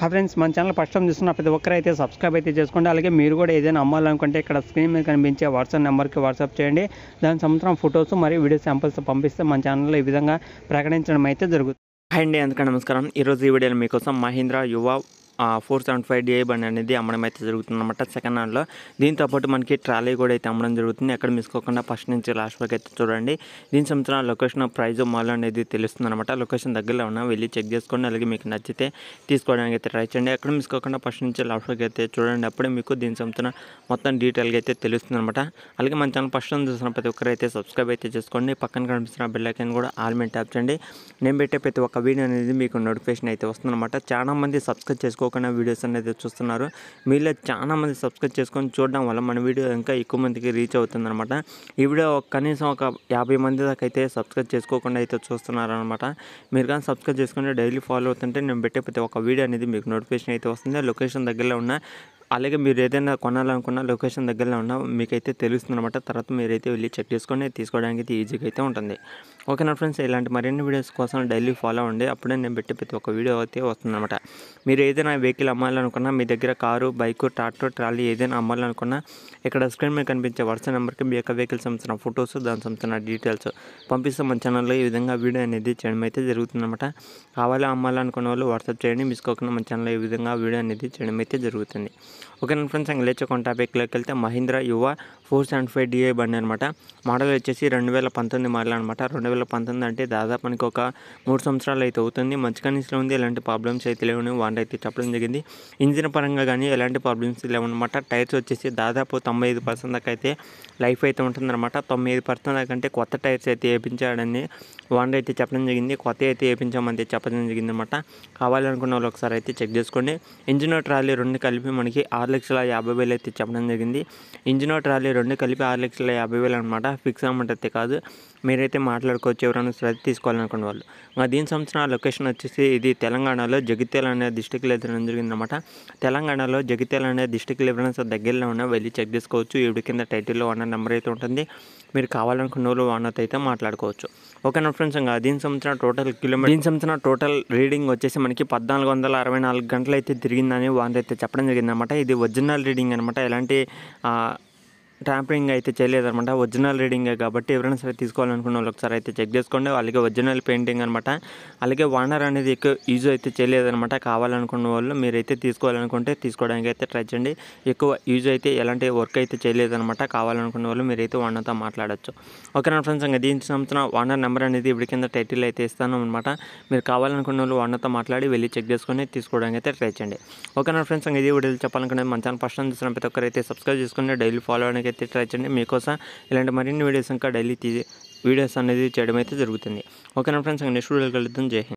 హా ఫ్రెండ్స్ మన channel first time చూస్తున్న ప్రతి ఒక్కరు అయితే సబ్స్క్రైబ్ అయితే చేసుకోండి అలాగే మీరు కూడా ఏదైనా అమ్మాలనుకుంటే ఇక్కడ స్క్రీన్ మీద కనిపించే వాట్సాప్ నెంబర్కి వాట్సాప్ చేయండి దాని సంవత్సరం ఫొటోస్ మరియు వీడియో శాంపుల్స్ పంపిస్తే మన ఛానల్లో ఈ విధంగా ప్రకటించడం అయితే జరుగుతుంది అండి అందుకని నమస్కారం ఈరోజు ఈ వీడియోలో మీకోసం మహీంద్రా యువ ఫోర్ సెవెంటీ ఫైవ్ డిఐ బండి అనేది అమ్మడం అయితే జరుగుతుంది అనమాట సెకండ్ హ్యాండ్లో దీంతోపాటు మనకి ట్రాలీ కూడా అయితే అమ్మడం జరుగుతుంది ఎక్కడ మిస్కోకుండా ఫస్ట్ నుంచి లాస్ట్ వరకు అయితే చూడండి దీని సంబంధించిన లొకేషన్ ప్రైజ్ మాల్ అనేది తెలుస్తుంది అనమాట లొకేషన్ దగ్గరలో ఉన్నా వెళ్ళి చెక్ చేసుకోండి అలాగే మీకు నచ్చితే తీసుకోవడానికి అయితే ట్రై చేయండి ఎక్కడ మిస్కోకుండా ఫస్ట్ నుంచి లాస్ట్ వరకు అయితే చూడండి అప్పుడే మీకు దీని సంబంధించిన మొత్తం డీటెయిల్గా అయితే తెలుస్తుంది అనమాట అలాగే మన ఛానల్ ఫస్ట్ చూసిన ప్రతి ఒక్కరైతే సబ్స్క్రైబ్ అయితే చేసుకోండి పక్కన కనిపిస్తున్న బెల్లైకన్ కూడా ఆల్ మెయిన్ ట్యాప్ చేయండి నేను పెట్టే ప్రతి ఒక్క వీడియో అనేది మీకు నోటిఫికేషన్ అయితే వస్తుందన్నమాట చాలా మంది సబ్స్క్రైబ్ చేసుకో మర్చిపోకుండా వీడియోస్ అనేది చూస్తున్నారు మీలో చాలామంది సబ్స్క్రైబ్ చేసుకొని చూడడం వల్ల మన వీడియో ఇంకా ఎక్కువ మందికి రీచ్ అవుతుందనమాట ఈ వీడియో కనీసం ఒక యాభై మంది దాకా అయితే సబ్స్క్రైబ్ చేసుకోకుండా అయితే చూస్తున్నారనమాట మీరు కానీ సబ్స్క్రైబ్ చేసుకుంటే డైలీ ఫాలో అవుతుంటే నేను పెట్టే ప్రతి ఒక వీడియో అనేది మీకు నోటిఫికేషన్ అయితే వస్తుంది లొకేషన్ దగ్గరలో ఉన్న అలాగే మీరు ఏదైనా కొనాలనుకున్న లొకేషన్ దగ్గరలో ఉన్నా మీకైతే తెలుస్తుంది అనమాట తర్వాత మీరైతే వెళ్ళి చెక్ చేసుకొని తీసుకోవడానికి అయితే ఈజీగా అయితే ఉంటుంది ఓకేనా ఫ్రెండ్స్ ఇలాంటి మరిన్ని వీడియోస్ కోసం డైలీ ఫాలో అవ్వండి అప్పుడే నేను పెట్టే ప్రతి ఒక్క వీడియో అయితే వస్తుందన్నమాట మీరు ఏదైనా వెహికల్ అమ్మాలనుకున్నా మీ దగ్గర కారు బైక్ ట్రాక్టర్ ట్రాలీ ఏదైనా అమ్మాలనుకున్నా ఇక్కడ స్క్రీన్ మీద కనిపించే వాట్సాప్ నెంబర్కి మీ యొక్క వెహికల్ సంబంధించిన ఫొటోస్ దానికి సంబంధించిన డీటెయిల్స్ పంపిస్తే మన ఛానల్లో ఈ విధంగా వీడియో అనేది చేయడం అయితే జరుగుతుందన్నమాట కావాలి అమ్మాలనుకున్న వాళ్ళు వాట్సాప్ చేయండి మిస్ కోకుండా మన ఛానల్లో ఈ విధంగా వీడియో అనేది చేయడం అయితే జరుగుతుంది ఓకే నేను ఫ్రెండ్స్ ఇంకా లేచొక టాపిక్లోకి వెళ్తే మహీంద్రా యువ ఫోర్ సెవెంటీ ఫైవ్ డిఏ బండి అనమాట మోడల్ వచ్చేసి రెండు వేల పంతొమ్మిది మోడల్ అనమాట రెండు వేల పంతొమ్మిది అంటే దాదాపు మనకి ఒక మూడు సంవత్సరాలు అయితే అవుతుంది మంచి కండిషన్లో ఉంది ఎలాంటి ప్రాబ్లమ్స్ అయితే లేవు వాంట అయితే చెప్పడం జరిగింది ఇంజిన్ పరంగా కానీ ఎలాంటి ప్రాబ్లమ్స్ లేవన్నమాట టైర్స్ వచ్చేసి దాదాపు తొంభై ఐదు పర్సెంట్ దాకా అయితే లైఫ్ అయితే ఉంటుందన్నమాట తొంభై ఐదు పర్సెంట్ దాకా అంటే కొత్త టైర్స్ అయితే వేయించాడని వాండ అయితే చెప్పడం జరిగింది కొత్త అయితే వేయించామని చెప్పడం జరిగింది అనమాట కావాలనుకున్న వాళ్ళు ఒకసారి అయితే చెక్ చేసుకోండి ఇంజిన్ ట్రాలీ రెండు కలిపి మనకి ఆరు లక్షల యాభై వేలు అయితే చెప్పడం జరిగింది ఇంజనో ట్రాలీ రెండు కలిపి ఆరు లక్షల యాభై వేలు అనమాట ఫిక్స్ అమౌంట్ అయితే కాదు మీరైతే మాట్లాడుకోవచ్చు ఎవరైనా శ్రద్ధ తీసుకోవాలనుకున్న వాళ్ళు ఇంకా దీని సంవత్సరం లొకేషన్ వచ్చేసి ఇది తెలంగాణలో జగిత్యాల అనే డిస్టిక్లో ఎదురడం జరిగిందనమాట తెలంగాణలో జగిత్యాల అనే డిస్టిక్లో ఎవరైనా దగ్గరలో ఉన్నా వెళ్ళి చెక్ చేసుకోవచ్చు ఈవిడ కింద టైటిల్లో ఉన్న నెంబర్ అయితే ఉంటుంది మీరు కావాలనుకున్న వాళ్ళు వానతో అయితే మాట్లాడుకోవచ్చు ఓకేనా ఫ్రెండ్స్ ఇంకా దీని సంవత్సరం టోటల్ కిలోమీటర్ దీని సంవత్సరం టోటల్ రీడింగ్ వచ్చేసి మనకి పద్నాలుగు వందల అరవై నాలుగు గంటలు అయితే తిరిగిందని వానైతే చెప్పడం జరిగిందనమాట ఇది ఒరిజినల్ రీడింగ్ అనమాట ఎలాంటి ట్యాంపరింగ్ అయితే చేయలేదు అనమాట ఒరిజినల్ రీడింగ్ కాబట్టి ఎవరైనా సరే తీసుకోవాలనుకున్న వాళ్ళు ఒకసారి అయితే చెక్ చేసుకోండి అలాగే ఒరిజినల్ పెయింటింగ్ అనమాట అలాగే వానర్ అనేది ఎక్కువ యూజ్ అయితే చేయలేదు అనమాట కావాలనుకున్న వాళ్ళు మీరైతే తీసుకోవాలనుకుంటే తీసుకోవడానికి అయితే ట్రై చేయండి ఎక్కువ యూజ్ అయితే ఎలాంటి వర్క్ అయితే చేయలేదు అనమాట కావాలనుకున్న వాళ్ళు మీరైతే వానర్తో మాట్లాడచ్చు ఓకే నా ఫ్రెండ్స్ ఇంకా దీనికి సంబంధించిన వానర్ నెంబర్ అనేది ఇప్పుడు కింద టైటిల్ అయితే ఇస్తాను అనమాట మీరు కావాలనుకున్న వాళ్ళు వానర్తో మాట్లాడి వెళ్ళి చెక్ చేసుకొని తీసుకోవడానికి అయితే ట్రై చేయండి ఓకే నా ఫ్రెండ్స్ ఇంకా ఇది వీడియో చెప్పాలనుకునే మంచి ఫస్ట్ ఫస్ట్ చూసిన ప్రతి ఒక్కరైతే సబ్స్క్రైబ్ చేసుకుని డైలీ ఫాలో అని అయితే ట్రై చేయండి మీకోసం ఇలాంటి మరిన్ని వీడియోస్ ఇంకా డైలీ వీడియోస్ అనేది చేయడం అయితే జరుగుతుంది ఓకేనా ఫ్రెండ్స్ ఇంకా నెక్స్ట్ వీడియోకి వెళ్తాం జై